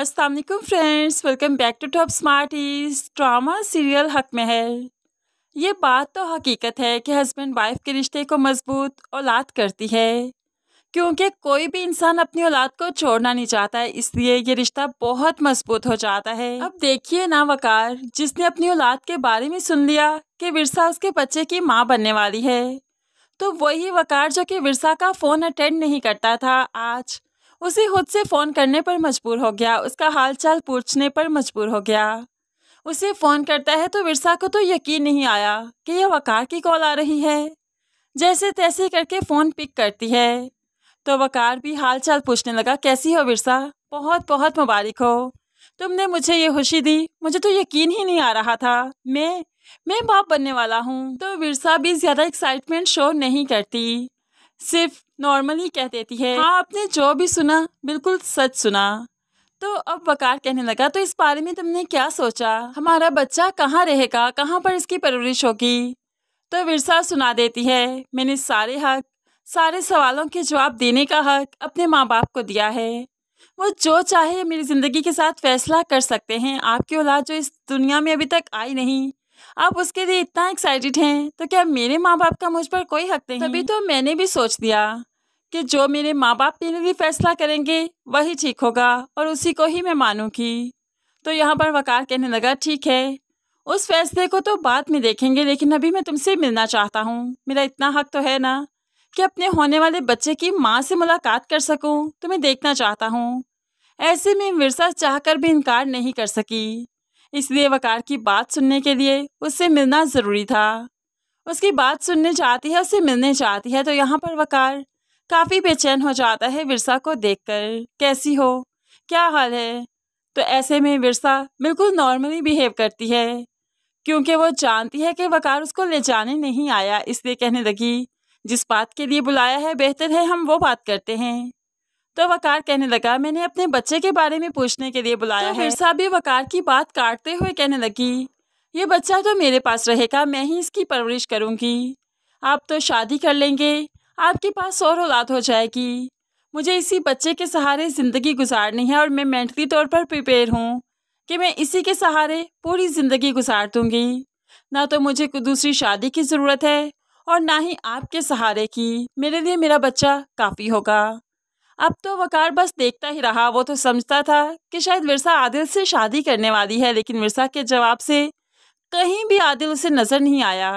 Aslam friends welcome back to top smarties drama serial Haq Mahal ये बात तो हकीकत है कि हस्बैंड वाइफ के रिश्ते को मजबूत औलाद करती है क्योंकि कोई भी इंसान अपनी औलाद को छोड़ना नहीं चाहता है इसलिए ये रिश्ता बहुत मजबूत हो जाता है अब देखिए ना वकार जिसने अपनी औलाद के बारे में सुन लिया कि विरसा उसके बच्चे की माँ बनने वाली है तो वही वकार जो कि विरसा का फ़ोन अटेंड नहीं करता था आज उसे खुद से फ़ोन करने पर मजबूर हो गया उसका हालचाल पूछने पर मजबूर हो गया उसे फ़ोन करता है तो विरसा को तो यकीन नहीं आया कि यह वकार की कॉल आ रही है जैसे तैसे करके फ़ोन पिक करती है तो वकार भी हालचाल पूछने लगा कैसी हो विरसा बहुत बहुत मुबारक हो तुमने मुझे ये खुशी दी मुझे तो यकीन ही नहीं आ रहा था मैं मैं बाप बनने वाला हूँ तो विरसा भी ज़्यादा एक्साइटमेंट शो नहीं करती सिर्फ नॉर्मल ही कह देती है हाँ आपने जो भी सुना बिल्कुल सच सुना तो अब वकार कहने लगा तो इस बारे में तुमने क्या सोचा हमारा बच्चा कहाँ रहेगा कहाँ पर इसकी परवरिश होगी तो विरसा सुना देती है मैंने सारे हक सारे सवालों के जवाब देने का हक अपने माँ बाप को दिया है वो जो चाहे मेरी ज़िंदगी के साथ फैसला कर सकते हैं आपकी औलाद जो इस दुनिया में अभी तक आई नहीं आप उसके लिए इतना एक्साइटेड हैं तो क्या मेरे माँ बाप का मुझ पर कोई हक नहीं तभी तो मैंने भी सोच दिया कि जो मेरे माँ बाप मेरे लिए फैसला करेंगे वही ठीक होगा और उसी को ही मैं मानूंगी तो यहाँ पर वकार कहने लगा ठीक है उस फैसले को तो बाद में देखेंगे लेकिन अभी मैं तुमसे मिलना चाहता हूँ मेरा इतना हक तो है ना कि अपने होने वाले बच्चे की माँ से मुलाकात कर सकूँ तो मैं देखना चाहता हूँ ऐसे में विरसा चाहकर भी इनकार नहीं कर सकी इसलिए वकार की बात सुनने के लिए उससे मिलना ज़रूरी था उसकी बात सुनने चाहती है उससे मिलने चाहती है तो यहाँ पर वकार काफ़ी बेचैन हो जाता है विरसा को देखकर कैसी हो क्या हाल है तो ऐसे में विरसा बिल्कुल नॉर्मली बिहेव करती है क्योंकि वो जानती है कि वकार उसको ले जाने नहीं आया इसलिए कहने लगी जिस बात के लिए बुलाया है बेहतर है हम वो बात करते हैं तो वकार कहने लगा मैंने अपने बच्चे के बारे में पूछने के लिए बुलाया तो है हिरसा भी वकार की बात काटते हुए कहने लगी ये बच्चा तो मेरे पास रहेगा मैं ही इसकी परवरिश करूँगी आप तो शादी कर लेंगे आपके पास और औलाद हो जाएगी मुझे इसी बच्चे के सहारे ज़िंदगी गुजारनी है और मैं मेंटली तौर पर प्रिपेयर हूँ कि मैं इसी के सहारे पूरी ज़िंदगी गुजार दूँगी ना तो मुझे दूसरी शादी की ज़रूरत है और ना ही आपके सहारे की मेरे लिए मेरा बच्चा काफ़ी होगा अब तो वकार बस देखता ही रहा वो तो समझता था कि शायद मिर्सा आदिल से शादी करने वाली है लेकिन मिर्सा के जवाब से कहीं भी आदिल उसे नज़र नहीं आया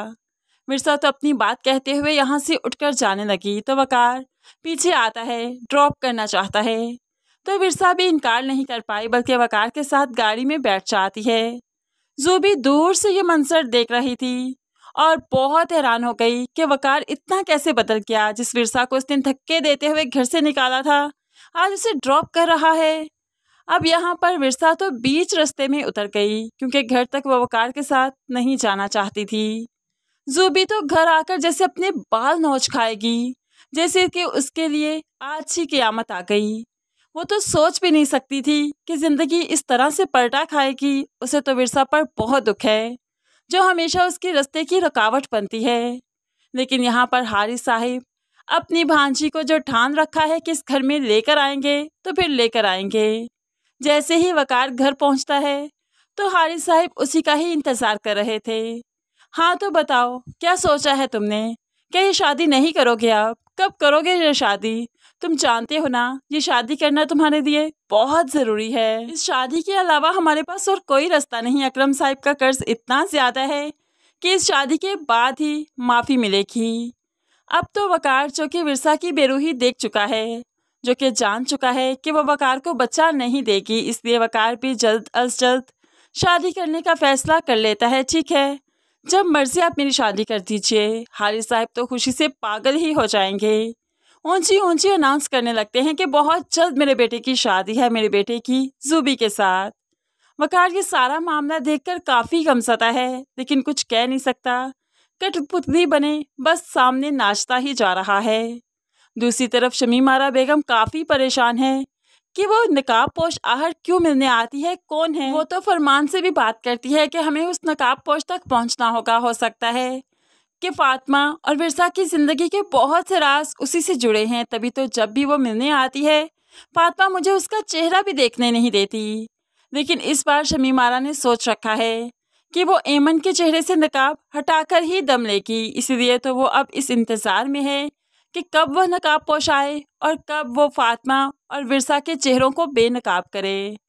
मिर्सा तो अपनी बात कहते हुए यहाँ से उठकर जाने लगी तो वकार पीछे आता है ड्रॉप करना चाहता है तो मिर्सा भी इनकार नहीं कर पाई बल्कि वकार के साथ गाड़ी में बैठ जाती है जो भी दूर से ये मंसर देख रही थी और बहुत हैरान हो गई कि वकार इतना कैसे बदल गया जिस विरसा को उस दिन धक्के देते हुए घर से निकाला था आज उसे ड्रॉप कर रहा है अब यहाँ पर विरसा तो बीच रस्ते में उतर गई क्योंकि घर तक वह वकार के साथ नहीं जाना चाहती थी जूबी तो घर आकर जैसे अपने बाल नोच खाएगी जैसे कि उसके लिए आज ही क्यामत आ गई वो तो सोच भी नहीं सकती थी कि ज़िंदगी इस तरह से पलटा खाएगी उसे तो विरसा पर बहुत दुख है जो हमेशा उसके रस्ते की रुकावट बनती है लेकिन यहाँ पर हारिस साहिब अपनी भांजी को जो ठान रखा है कि इस घर में लेकर आएंगे तो फिर लेकर आएंगे जैसे ही वकार घर पहुँचता है तो हारिस साहिब उसी का ही इंतज़ार कर रहे थे हाँ तो बताओ क्या सोचा है तुमने क्या ये शादी नहीं करोगे आप कब करोगे ये शादी तुम जानते हो ना ये शादी करना तुम्हारे लिए बहुत ज़रूरी है इस शादी के अलावा हमारे पास और कोई रास्ता नहीं अकरम साहिब का कर्ज इतना ज़्यादा है कि इस शादी के बाद ही माफ़ी मिलेगी अब तो वकार जो कि विरसा की बेरूही देख चुका है जो कि जान चुका है कि वो वकार को बच्चा नहीं देगी इसलिए वकार भी जल्द अज जल्द शादी करने का फैसला कर लेता है ठीक है जब मर्जी आप मेरी शादी कर दीजिए हारिस साहब तो खुशी से पागल ही हो जाएंगे ऊंची ऊंची अनाउंस करने लगते हैं कि बहुत जल्द मेरे बेटे की शादी है मेरे बेटे की जूबी के साथ वकार ये सारा मामला देखकर काफ़ी गमसता है लेकिन कुछ कह नहीं सकता कठपुतली बने बस सामने नाचता ही जा रहा है दूसरी तरफ शमीमारा बेगम काफ़ी परेशान है कि वो नकाब पोश आहर क्यों मिलने आती है कौन है वो तो फरमान से भी बात करती है कि हमें उस नकाब पोश तक पहुंचना होगा हो सकता है कि फातिमा और विरसा की ज़िंदगी के बहुत से राज उसी से जुड़े हैं तभी तो जब भी वो मिलने आती है फातिमा मुझे उसका चेहरा भी देखने नहीं देती लेकिन इस बार मारा ने सोच रखा है कि वो एमन के चेहरे से नकाब हटाकर ही दम लेगी इसलिए तो वो अब इस इंतज़ार में है कि कब वह नकाब पोषाए और कब वो फातिमा और विरसा के चेहरों को बेनकाब करे